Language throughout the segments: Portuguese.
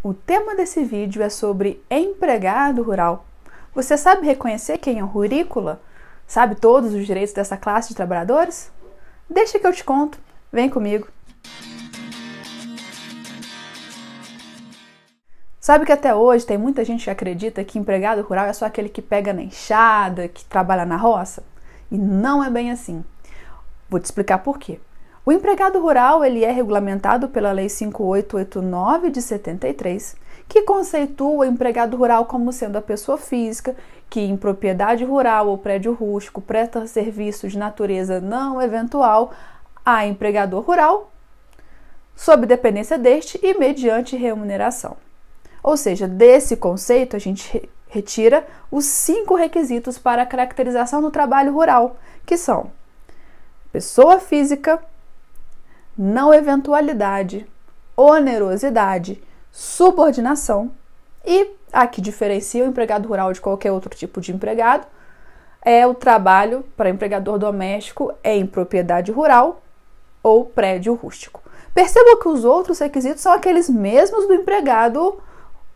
O tema desse vídeo é sobre empregado rural. Você sabe reconhecer quem é o rurícola? Sabe todos os direitos dessa classe de trabalhadores? Deixa que eu te conto. Vem comigo. Sabe que até hoje tem muita gente que acredita que empregado rural é só aquele que pega na enxada, que trabalha na roça? E não é bem assim. Vou te explicar por quê. O empregado rural ele é regulamentado pela Lei 5889 de 73, que conceitua o empregado rural como sendo a pessoa física que em propriedade rural ou prédio rústico presta serviço de natureza não eventual a empregador rural sob dependência deste e mediante remuneração. Ou seja, desse conceito a gente retira os cinco requisitos para a caracterização do trabalho rural, que são pessoa física não eventualidade, onerosidade, subordinação e a que diferencia o empregado rural de qualquer outro tipo de empregado é o trabalho para empregador doméstico em propriedade rural ou prédio rústico. Perceba que os outros requisitos são aqueles mesmos do empregado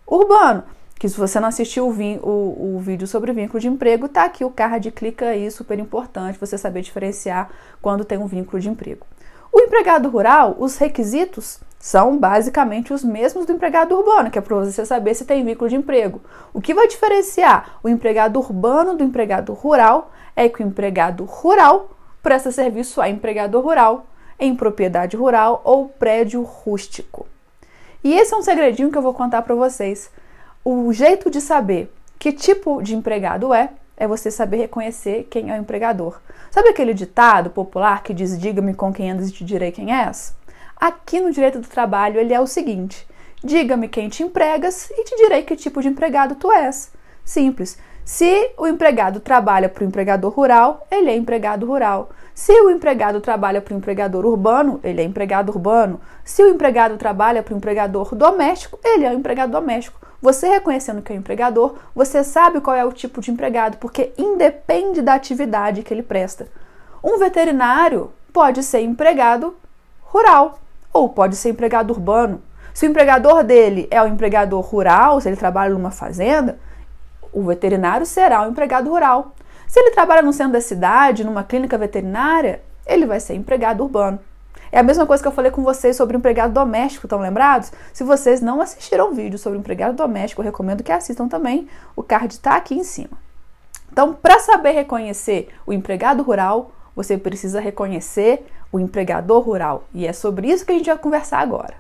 urbano. Que se você não assistiu o, o, o vídeo sobre vínculo de emprego, tá aqui o card, clica aí, super importante você saber diferenciar quando tem um vínculo de emprego. O empregado rural, os requisitos são basicamente os mesmos do empregado urbano, que é para você saber se tem vínculo de emprego. O que vai diferenciar o empregado urbano do empregado rural é que o empregado rural presta serviço a empregado rural, em propriedade rural ou prédio rústico. E esse é um segredinho que eu vou contar para vocês. O jeito de saber que tipo de empregado é é você saber reconhecer quem é o empregador. Sabe aquele ditado popular que diz diga-me com quem andas e te direi quem és? Aqui no direito do trabalho ele é o seguinte: diga-me quem te empregas e te direi que tipo de empregado tu és. Simples. Se o empregado trabalha para o empregador rural, ele é empregado rural. Se o empregado trabalha para o empregador urbano, ele é empregado urbano. Se o empregado trabalha para o empregador doméstico, ele é empregado doméstico. Você reconhecendo que é um empregador, você sabe qual é o tipo de empregado, porque independe da atividade que ele presta. Um veterinário pode ser empregado rural ou pode ser empregado urbano. Se o empregador dele é o empregador rural, se ele trabalha numa fazenda, o veterinário será o empregado rural. Se ele trabalha no centro da cidade, numa clínica veterinária, ele vai ser empregado urbano. É a mesma coisa que eu falei com vocês sobre empregado doméstico, estão lembrados? Se vocês não assistiram o vídeo sobre empregado doméstico, eu recomendo que assistam também. O card está aqui em cima. Então, para saber reconhecer o empregado rural, você precisa reconhecer o empregador rural. E é sobre isso que a gente vai conversar agora.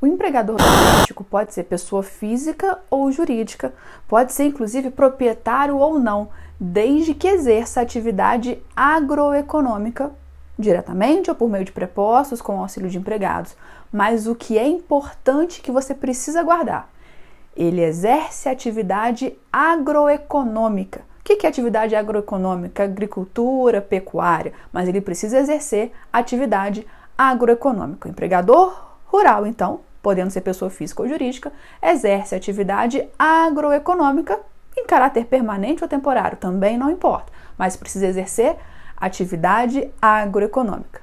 O empregador doméstico pode ser pessoa física ou jurídica, pode ser inclusive proprietário ou não, desde que exerça atividade agroeconômica diretamente ou por meio de prepostos com auxílio de empregados, mas o que é importante que você precisa guardar. Ele exerce atividade agroeconômica. O que é atividade agroeconômica? Agricultura, pecuária, mas ele precisa exercer atividade agroeconômica. O empregador rural, então, podendo ser pessoa física ou jurídica, exerce atividade agroeconômica em caráter permanente ou temporário, também não importa, mas precisa exercer atividade agroeconômica.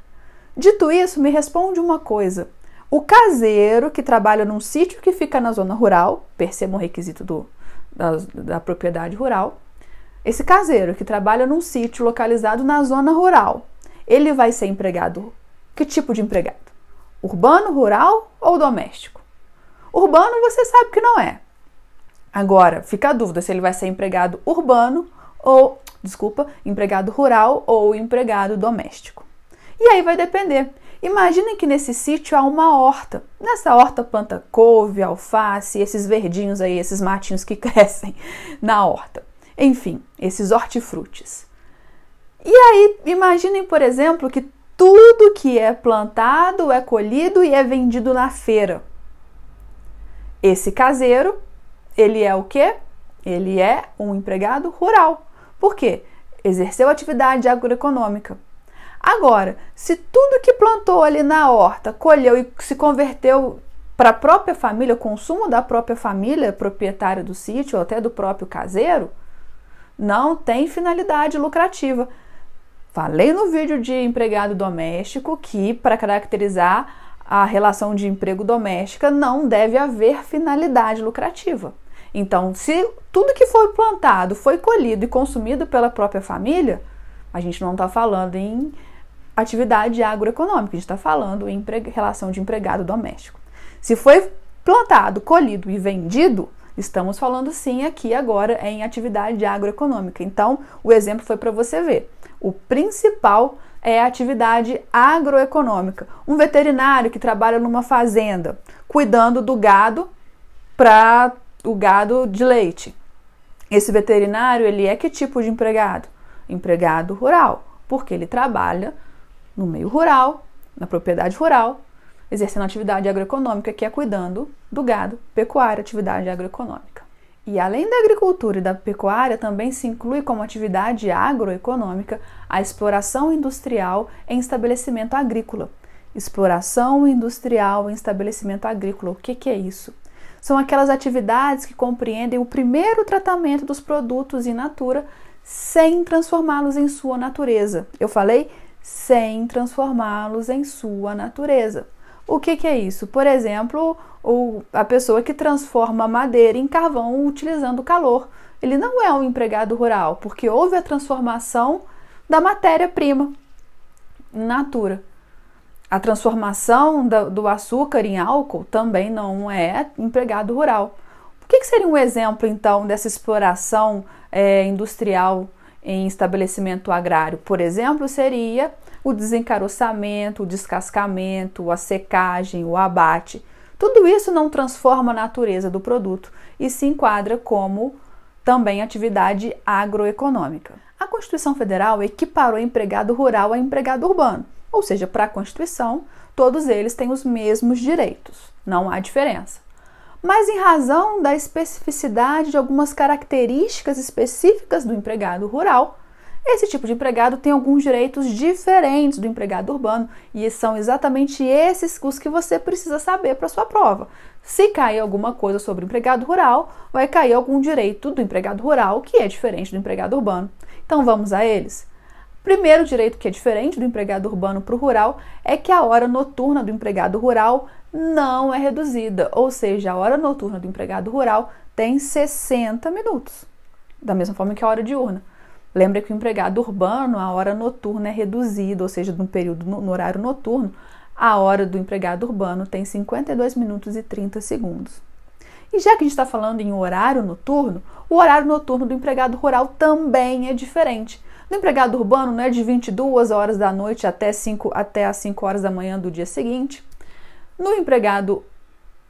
Dito isso, me responde uma coisa. O caseiro que trabalha num sítio que fica na zona rural, perceba o requisito do, da, da propriedade rural, esse caseiro que trabalha num sítio localizado na zona rural, ele vai ser empregado. Que tipo de empregado? Urbano, rural ou doméstico? Urbano você sabe que não é. Agora, fica a dúvida se ele vai ser empregado urbano ou desculpa, empregado rural ou empregado doméstico. E aí vai depender. Imaginem que nesse sítio há uma horta. Nessa horta planta couve, alface, esses verdinhos aí, esses matinhos que crescem na horta. Enfim, esses hortifrutis. E aí, imaginem, por exemplo, que tudo que é plantado é colhido e é vendido na feira. Esse caseiro, ele é o quê? Ele é um empregado rural. Por quê? Exerceu atividade agroeconômica. Agora, se tudo que plantou ali na horta colheu e se converteu para a própria família, consumo da própria família, proprietária do sítio ou até do próprio caseiro, não tem finalidade lucrativa. Falei no vídeo de empregado doméstico que, para caracterizar a relação de emprego doméstica, não deve haver finalidade lucrativa. Então, se tudo que foi plantado foi colhido e consumido pela própria família, a gente não está falando em atividade agroeconômica, a gente está falando em relação de empregado doméstico. Se foi plantado, colhido e vendido, estamos falando sim aqui agora em atividade agroeconômica. Então, o exemplo foi para você ver. O principal é a atividade agroeconômica. Um veterinário que trabalha numa fazenda cuidando do gado para o gado de leite. Esse veterinário, ele é que tipo de empregado? Empregado rural, porque ele trabalha no meio rural, na propriedade rural, exercendo atividade agroeconômica, que é cuidando do gado, pecuária, atividade agroeconômica. E além da agricultura e da pecuária, também se inclui como atividade agroeconômica a exploração industrial em estabelecimento agrícola. Exploração industrial em estabelecimento agrícola, o que, que é isso? São aquelas atividades que compreendem o primeiro tratamento dos produtos in natura sem transformá-los em sua natureza. Eu falei sem transformá-los em sua natureza. O que, que é isso? Por exemplo, o, a pessoa que transforma madeira em carvão utilizando calor. Ele não é um empregado rural, porque houve a transformação da matéria-prima in natura. A transformação do açúcar em álcool também não é empregado rural. O que, seria um exemplo, então, dessa exploração é, industrial em estabelecimento agrário? Por exemplo, seria o desencaroçamento, o descascamento, a secagem, o abate. Tudo isso não transforma a natureza do produto e se enquadra como também atividade agroeconômica. A Constituição Federal equiparou empregado rural a empregado urbano. Ou seja, para a Constituição, todos eles têm os mesmos direitos, não há diferença. Mas em razão da especificidade de algumas características específicas do empregado rural, esse tipo de empregado tem alguns direitos diferentes do empregado urbano e são exatamente esses os que você precisa saber para sua prova. Se cair alguma coisa sobre o empregado rural, vai cair algum direito do empregado rural que é diferente do empregado urbano. Então vamos a eles. Primeiro direito que é diferente do empregado urbano para o rural é que a hora noturna do empregado rural não é reduzida, ou seja, a hora noturna do empregado rural tem 60 minutos, da mesma forma que a hora diurna. Lembra que o empregado urbano, a hora noturna é reduzida, ou seja, no período no horário noturno, a hora do empregado urbano tem 52 minutos e 30 segundos. E já que a gente está falando em horário noturno, o horário noturno do empregado rural também é diferente. No empregado urbano, né, de 22 horas da noite até, 5, até as 5 horas da manhã do dia seguinte. No empregado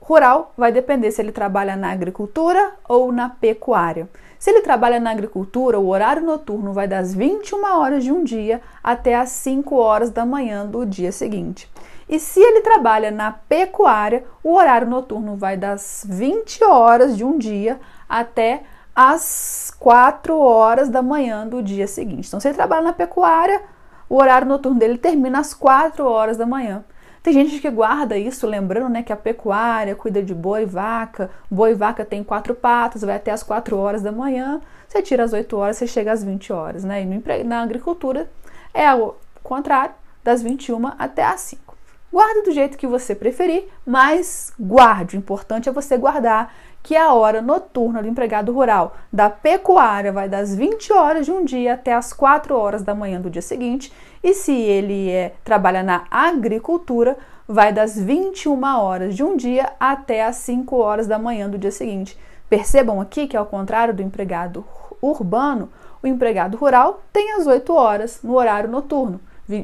rural, vai depender se ele trabalha na agricultura ou na pecuária. Se ele trabalha na agricultura, o horário noturno vai das 21 horas de um dia até as 5 horas da manhã do dia seguinte. E se ele trabalha na pecuária, o horário noturno vai das 20 horas de um dia até às 4 horas da manhã do dia seguinte. Então, se ele trabalha na pecuária, o horário noturno dele termina às 4 horas da manhã. Tem gente que guarda isso, lembrando né, que a pecuária cuida de boi e vaca, boi e vaca tem quatro patas, vai até as 4 horas da manhã, você tira às 8 horas, você chega às 20 horas, né? E na agricultura é o contrário, das 21 até às 5. Guarda do jeito que você preferir, mas guarde. O importante é você guardar que é a hora noturna do empregado rural da pecuária vai das 20 horas de um dia até as 4 horas da manhã do dia seguinte, e se ele é, trabalha na agricultura, vai das 21 horas de um dia até as 5 horas da manhã do dia seguinte. Percebam aqui que, ao contrário do empregado urbano, o empregado rural tem as 8 horas no horário noturno,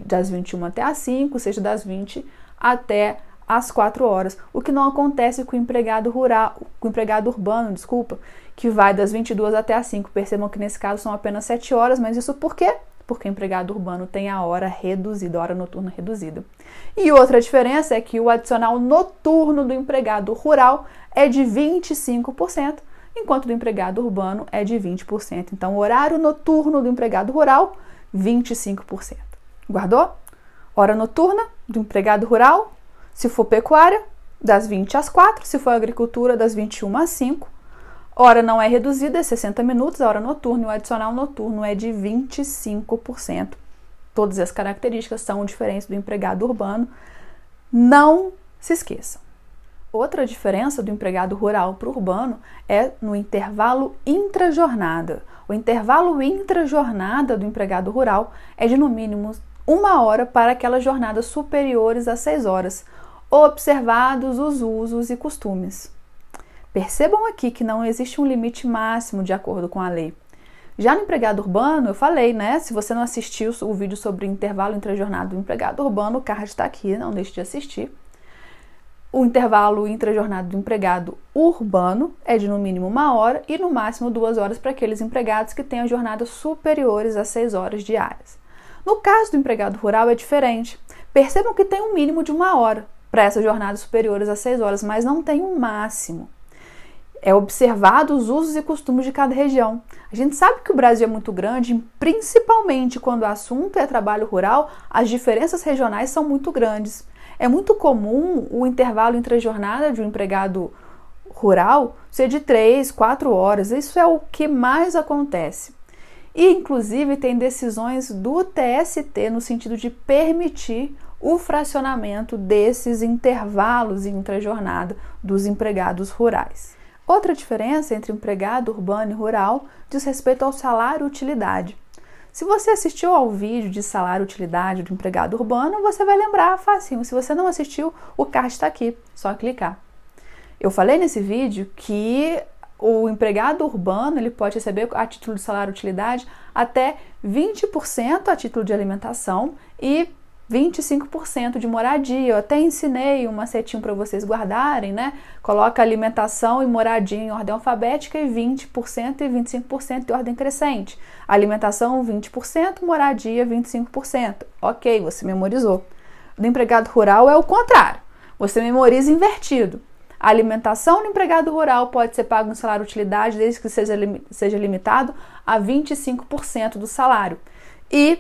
das 21 até as 5, ou seja, das 20 até às 4 horas, o que não acontece com o empregado rural, com o empregado urbano, desculpa, que vai das 22 até as 5. Percebam que nesse caso são apenas 7 horas, mas isso por quê? Porque o empregado urbano tem a hora reduzida, a hora noturna reduzida. E outra diferença é que o adicional noturno do empregado rural é de 25%, enquanto do empregado urbano é de 20%. Então, o horário noturno do empregado rural, 25%. Guardou? Hora noturna do empregado rural, se for pecuária, das 20 às 4, se for agricultura, das 21 às 5. Hora não é reduzida, é 60 minutos, a hora noturna e o adicional noturno é de 25%. Todas as características são diferentes do empregado urbano. Não se esqueçam. Outra diferença do empregado rural para o urbano é no intervalo intrajornada. O intervalo intrajornada do empregado rural é de no mínimo uma hora para aquelas jornadas superiores a 6 horas, observados os usos e costumes. Percebam aqui que não existe um limite máximo de acordo com a lei. Já no empregado urbano, eu falei, né? Se você não assistiu o vídeo sobre intervalo entre a jornada do empregado urbano, o card está aqui, não deixe de assistir. O intervalo entre a jornada do empregado urbano é de no mínimo uma hora e no máximo duas horas para aqueles empregados que tenham jornadas superiores a seis horas diárias. No caso do empregado rural é diferente. Percebam que tem um mínimo de uma hora, para essas jornadas superiores a 6 horas, mas não tem um máximo. É observado os usos e costumes de cada região. A gente sabe que o Brasil é muito grande, principalmente quando o assunto é trabalho rural, as diferenças regionais são muito grandes. É muito comum o intervalo entre a jornada de um empregado rural ser de 3, 4 horas. Isso é o que mais acontece. E, inclusive, tem decisões do TST no sentido de permitir o fracionamento desses intervalos intra-jornada dos empregados rurais. Outra diferença entre empregado urbano e rural diz respeito ao salário utilidade. Se você assistiu ao vídeo de salário utilidade do empregado urbano, você vai lembrar facinho. Se você não assistiu, o card está aqui, só clicar. Eu falei nesse vídeo que o empregado urbano ele pode receber a título de salário utilidade até 20% a título de alimentação e 25% de moradia. Eu até ensinei um macetinho para vocês guardarem, né? Coloca alimentação e moradia em ordem alfabética e 20% e 25% de ordem crescente. Alimentação 20%, moradia 25%. OK, você memorizou. Do empregado rural é o contrário. Você memoriza invertido. A alimentação do empregado rural pode ser paga no salário utilidade, desde que seja, seja limitado a 25% do salário. E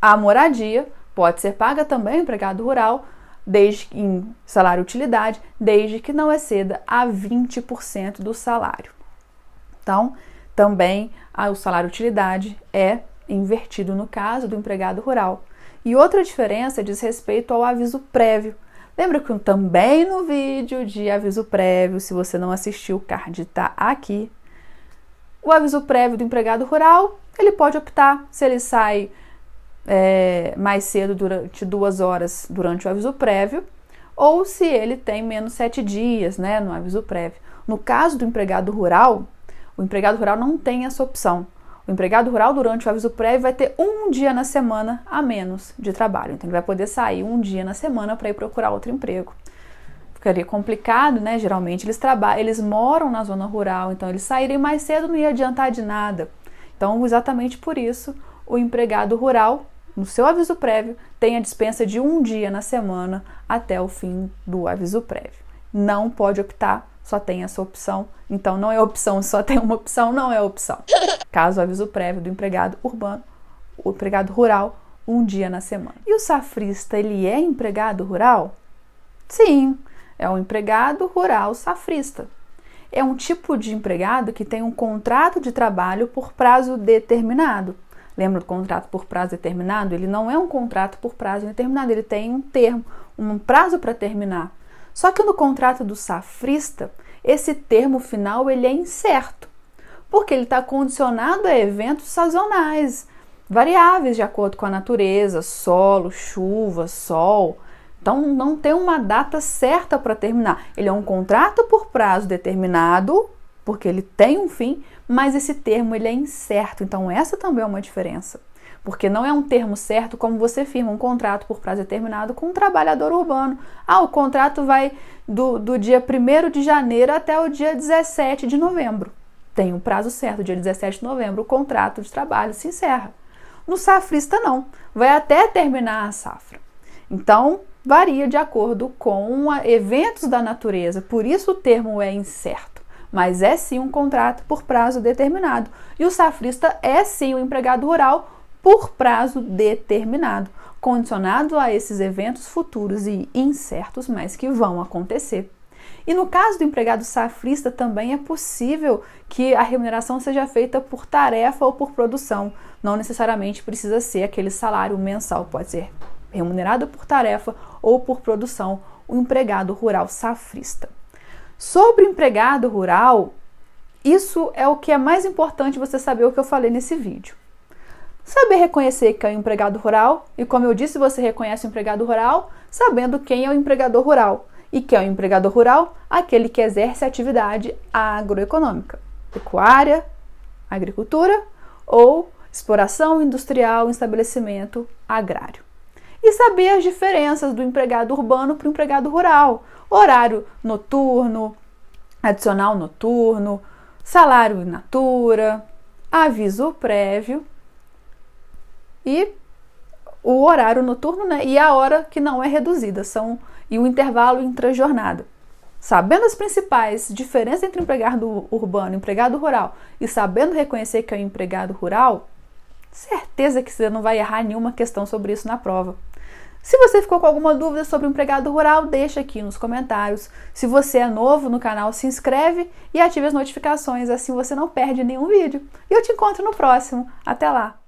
a moradia pode ser paga também no empregado rural, desde em salário utilidade, desde que não exceda a 20% do salário. Então, também o salário utilidade é invertido no caso do empregado rural. E outra diferença diz respeito ao aviso prévio Lembra que também no vídeo de aviso prévio, se você não assistiu, o card está aqui. O aviso prévio do empregado rural, ele pode optar se ele sai é, mais cedo durante duas horas durante o aviso prévio ou se ele tem menos sete dias, né, no aviso prévio. No caso do empregado rural, o empregado rural não tem essa opção. O empregado rural, durante o aviso prévio, vai ter um dia na semana a menos de trabalho. Então, ele vai poder sair um dia na semana para ir procurar outro emprego. Ficaria complicado, né? Geralmente eles trabalham, eles moram na zona rural, então eles saírem mais cedo não ia adiantar de nada. Então, exatamente por isso, o empregado rural, no seu aviso prévio, tem a dispensa de um dia na semana até o fim do aviso prévio. Não pode optar só tem essa opção. Então não é opção, só tem uma opção, não é opção. Caso aviso prévio do empregado urbano, o empregado rural, um dia na semana. E o safrista, ele é empregado rural? Sim, é um empregado rural safrista. É um tipo de empregado que tem um contrato de trabalho por prazo determinado. Lembra do contrato por prazo determinado? Ele não é um contrato por prazo determinado. ele tem um termo, um prazo para terminar. Só que no contrato do safrista, esse termo final ele é incerto, porque ele está condicionado a eventos sazonais, variáveis de acordo com a natureza, solo, chuva, sol. Então não tem uma data certa para terminar. Ele é um contrato por prazo determinado, porque ele tem um fim, mas esse termo ele é incerto. Então essa também é uma diferença porque não é um termo certo como você firma um contrato por prazo determinado com um trabalhador urbano. Ah, o contrato vai do, do dia 1 de janeiro até o dia 17 de novembro. Tem um prazo certo, dia 17 de novembro, o contrato de trabalho se encerra. No safrista, não, vai até terminar a safra. Então, varia de acordo com ah, eventos da natureza, por isso o termo é incerto mas é sim um contrato por prazo determinado. E o safrista é sim o um empregado rural, por prazo determinado, condicionado a esses eventos futuros e incertos, mas que vão acontecer. E no caso do empregado safrista, também é possível que a remuneração seja feita por tarefa ou por produção. Não necessariamente precisa ser aquele salário mensal, pode ser remunerado por tarefa ou por produção o empregado rural safrista. Sobre o empregado rural, isso é o que é mais importante você saber o que eu falei nesse vídeo. Saber reconhecer quem é o empregado rural, e como eu disse, você reconhece o empregado rural sabendo quem é o empregador rural. E quem é o empregador rural? Aquele que exerce atividade agroeconômica, pecuária, agricultura ou exploração industrial em estabelecimento agrário. E saber as diferenças do empregado urbano para o empregado rural: horário noturno, adicional noturno, salário in natura, aviso prévio e o horário noturno, né? E a hora que não é reduzida, são e o intervalo jornada. Sabendo as principais diferenças entre empregado urbano e empregado rural e sabendo reconhecer que é um empregado rural, certeza que você não vai errar nenhuma questão sobre isso na prova. Se você ficou com alguma dúvida sobre o empregado rural, deixa aqui nos comentários. Se você é novo no canal, se inscreve e ative as notificações, assim você não perde nenhum vídeo. E eu te encontro no próximo. Até lá!